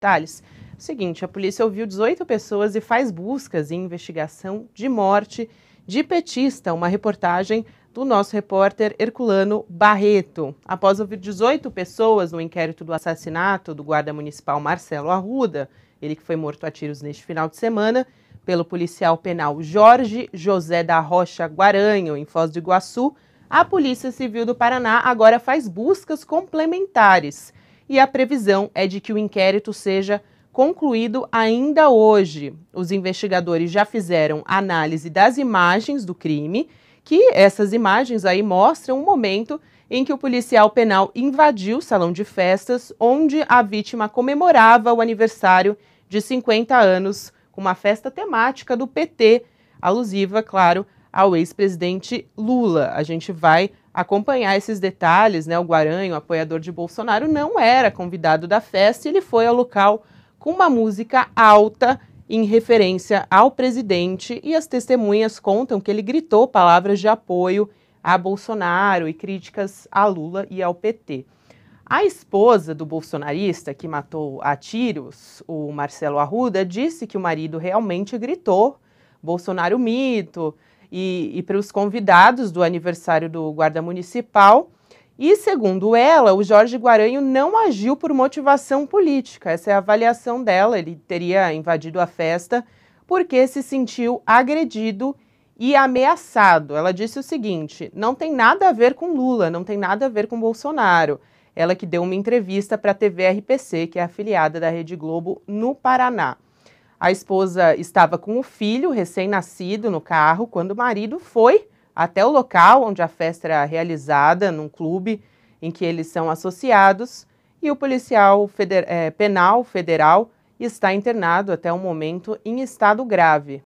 Thales, seguinte, a polícia ouviu 18 pessoas e faz buscas e investigação de morte de petista, uma reportagem do nosso repórter Herculano Barreto. Após ouvir 18 pessoas no inquérito do assassinato do guarda municipal Marcelo Arruda, ele que foi morto a tiros neste final de semana, pelo policial penal Jorge José da Rocha Guaranho, em Foz do Iguaçu, a Polícia Civil do Paraná agora faz buscas complementares e a previsão é de que o inquérito seja concluído ainda hoje. Os investigadores já fizeram análise das imagens do crime, que essas imagens aí mostram o momento em que o policial penal invadiu o salão de festas onde a vítima comemorava o aniversário de 50 anos, com uma festa temática do PT, alusiva, claro, ao ex-presidente Lula. A gente vai acompanhar esses detalhes, né, o Guaranho, apoiador de Bolsonaro, não era convidado da festa e ele foi ao local com uma música alta em referência ao presidente e as testemunhas contam que ele gritou palavras de apoio a Bolsonaro e críticas a Lula e ao PT. A esposa do bolsonarista que matou a tiros, o Marcelo Arruda, disse que o marido realmente gritou Bolsonaro mito, e, e para os convidados do aniversário do guarda municipal. E, segundo ela, o Jorge Guaranho não agiu por motivação política. Essa é a avaliação dela. Ele teria invadido a festa porque se sentiu agredido e ameaçado. Ela disse o seguinte: não tem nada a ver com Lula, não tem nada a ver com Bolsonaro. Ela que deu uma entrevista para a TV RPC, que é afiliada da Rede Globo no Paraná. A esposa estava com o filho recém-nascido no carro quando o marido foi até o local onde a festa era realizada, num clube em que eles são associados, e o policial feder é, penal federal está internado até o momento em estado grave.